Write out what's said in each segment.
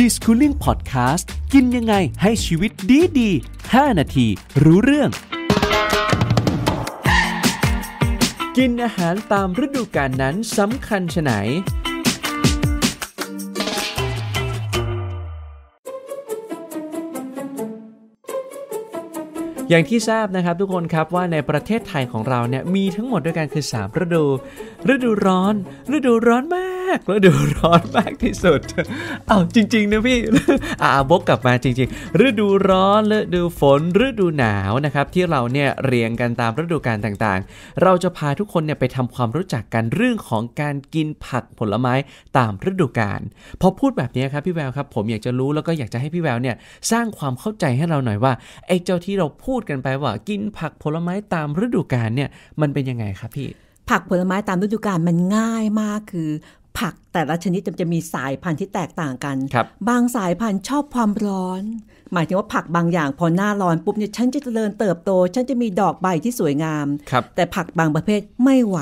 ดีสคูลิ่งพอดแคสต์กินยังไงให้ชีวิตดีดี5นาทีรู้เรื่อง กินอาหารตามฤดูกาลนั้นสำคัญชไหน อย่างที่ทราบนะครับทุกคนครับว่าในประเทศไทยของเราเนี่ยมีทั้งหมดด้วยกันคือ3ฤดูฤดูร้อน ฤดูร้อนมากากแล้วดูร้อนมากที่สุด เอาจริง ๆนะพี่อ่าบกกลับมาจริง ๆ ฤดูร้อนฤดูฝนฤดูหนาวนะครับ ที่เราเนี่ยเรียงกันตามฤดูกาลต่างๆ เราจะพาทุกคนเนี่ยไปทำความรู้จักกันเรื่องของการกินผักผลไม้ตามฤดูกาลพอพูดแบบนี้ครับพี่แววครับ ผมอยากจะรู้แล้วก็อยากจะให้พี่แววเนี่ยสร้างความเข้าใจให้เราหน่อยว่าไอ้เจ้าที่เราพูดกันไปว่า กินผักผลไม้ตามฤดูกาลเนี่ยมันเป็นยังไงครับพี่ผักผลไม้ตามฤดูกาลมันง่ายมากคือผักแต่ละชนิดจะมีสายพันธุ์ที่แตกต่างกันบบางสายพันธุ์ชอบความร้อน หมายถึงว่าผักบางอย่างพอหน้าร้อนปุ๊บเนี่ยฉันจะเจริญเติบโต ฉันจะมีดอกใบที่สวยงาม แต่ผักบางประเภทไม่ไหว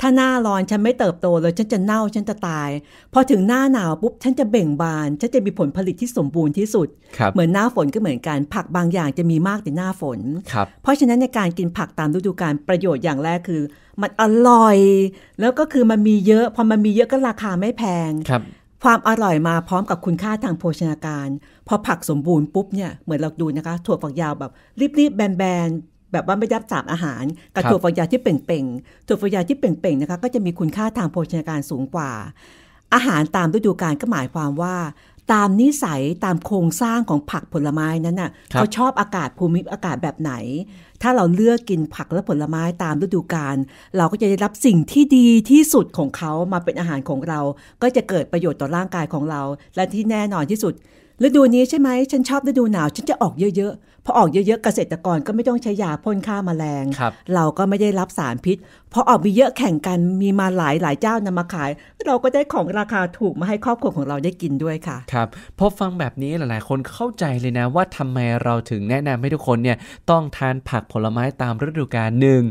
ถ้าหน้าร้อนฉันไม่เติบโตเลย ฉันจะเน่าฉันจะตาย พอถึงหน้าหนาวปุ๊บฉันจะเบ่งบานฉันจะมีผลผลิตที่สมบูรณ์ที่สุด เหมือนหน้าฝนก็เหมือนกันผักบางอย่างจะมีมากในหน้าฝน เพราะฉะนั้นในการกินผักตามฤดูกาลประโยชน์อย่างแรกคือ มันอร่อย แล้วก็คือมันมีเยอะพอมันมีเยอะก็ราคาไม่แพงครับ ความอร่อยมาพร้อมกับคุณค่าทางโภชนาการ พอผักสมบูรณ์ปุ๊บเนี่ยเหมือนเราดูนะคะถั่วฝักยาวแบบรีบๆแบนๆแบบว่าไม่ยับจาบอาหารกับถั่วฝักยาวที่เป่งๆถั่วฝักยาวที่เป่งๆ นะคะ ก็จะมีคุณค่าทางโภชนาการสูงกว่า อาหารตามฤดูกาลก็หมายความว่า ตามนิสัยตามโครงสร้างของผักผลไม้นั้นน่ะเขาชอบอากาศภูมิอากาศแบบไหน ถ้าเราเลือกกินผักและผลไม้ตามฤดูกาลเราก็จะได้รับสิ่งที่ดีที่สุดของเขามาเป็นอาหารของเรา ก็จะเกิดประโยชน์ต่อร่างกายของเรา และที่แน่นอนที่สุดฤดูนี้ใช่ไหมฉันชอบฤดูหนาว ฉันจะออกเยอะๆพอออกเยอะๆเกษตรกรก็ไม่ต้องใช้ยาพ่นฆ่ามาแมลงเราก็ไม่ได้รับสารพิษพอออกมีเยอะแข่งกันมีมาหลายหลายเจ้านำมาขาย เราก็ได้ของราคาถูกมาให้ครอบครัวของเราได้กินด้วยค่ะ ครับพอฟังแบบนี้หลายๆ คนเข้าใจเลยนะ ว่าทำไมเราถึงแนะนำให้ทุกคนเนี่ยต้องทานผักผลไม้ตามฤดูกาลหนึ่ง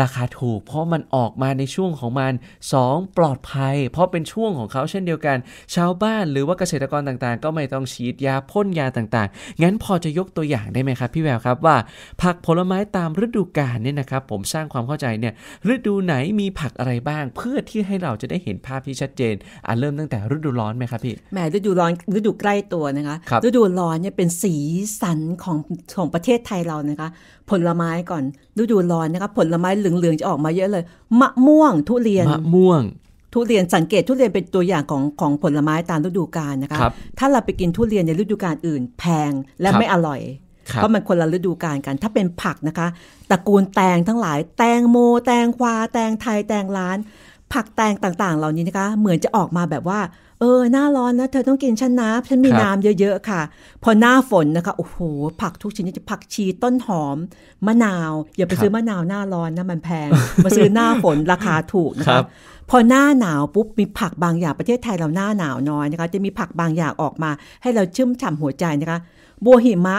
ราคาถูกเพราะมันออกมาในช่วงของมัน 2. ปลอดภัย เพราะเป็นช่วงของเขาเช่นเดียวกัน ชาวบ้านหรือว่าเกษตรกรต่างๆ ก็ไม่ต้องฉีดยาพ่นยาต่างๆ งั้นพอจะยกตัวอย่างได้ไหมครับ พี่แววครับว่าผักผลไม้ตามฤดูกาลเนี่ยนะครับผมสร้างความเข้าใจเนี่ย ฤดูไหนมีผักอะไรบ้าง เพื่อที่ให้เราจะได้เห็นภาพที่ชัดเจนอ่ะเริ่มตั้งแต่ ฤดูร้อนไหมครับพี่แหมฤดูร้อนฤดูใกล้ตัวนะคะคฤดูร้อนเนี่ยเป็นสีสันของของประเทศไทยเรานะคะผลไม้ก่อน ฤดูร้อนนะคะผลไม้เหลืเหลืองๆจะออกมาเยอะเลยมะม่วงทุเรียนมะม่วง ทุเรียนสังเกตทุเรียนเป็นตัวอย่างของของผลไม้ตามฤดูกาลนะคะถ้าเราไปกินทุเรียนในฤดูกาลอื่น แพงและไม่อร่อยเพราะมันคนละฤดูกาลกัน ถ้าเป็นผักนะคะตระกูลแตงทั้งหลาย แตงโม แตงควาแตงไทยแตงล้าน ผักแตงต่างๆ เหล่านี้นะคะเหมือนจะออกมาแบบว่าเออหน้าร้อนนะเธอต้องกินชั้นน้ำฉันมีน้ำเยอะๆค่ะ พอหน้าฝนนะคะโอ้โหผักทุกชนิดจะผักชีต้นหอม มะนาว อย่าไปซื้อมะนาวหน้าร้อนนะมันแพง มาซื้อหน้าฝนราคาถูกนะคะพอหน้าหนาวปุ๊บ มีผักบางอย่างประเทศไทยเราหน้าหนาวน้อยนะคะจะมีผักบางอย่างออกมาให้เราชื่มฉ่ำหัวใจนะคะ บัวหิมะ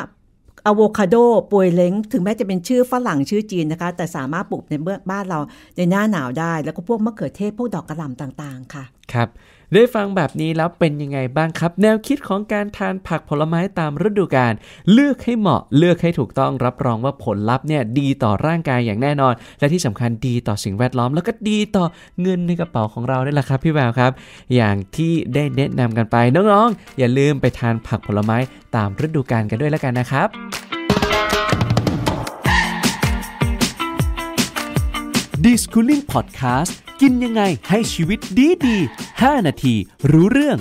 อะโวคาโดปวยเล้งถึงแม้จะเป็นชื่อฝรั่งชื่อจีนนะคะแต่สามารถปลูกในเมือบ้านเราในหน้าหนาวได้แล้วก็พวกมะเขือเทศพวกดอกกระหล่ำต่างๆค่ะครับได้ฟังแบบนี้แล้วเป็นยังไงบ้างครับ แนวคิดของการทานผักผลไม้ตามฤดูกาลเลือกให้เหมาะเลือกให้ถูกต้องรับรองว่าผลลัพธ์เนี่ยดีต่อร่างกายอย่างแน่นอน และที่สำคัญดีต่อสิ่งแวดล้อม แล้วก็ดีต่อเงินในกระเป๋าของเราด้ละครับพี่แววครับ อย่างที่ได้แนะนำกันไป น้องๆอย่าลืมไปทานผักผลไม้ตามฤดูกาลกันด้วยแล้วกันนะครับดิสคูลิ่งพอดแคสต์กินยังไงให้ชีวิตดีดี5นาทีรู้เรื่อง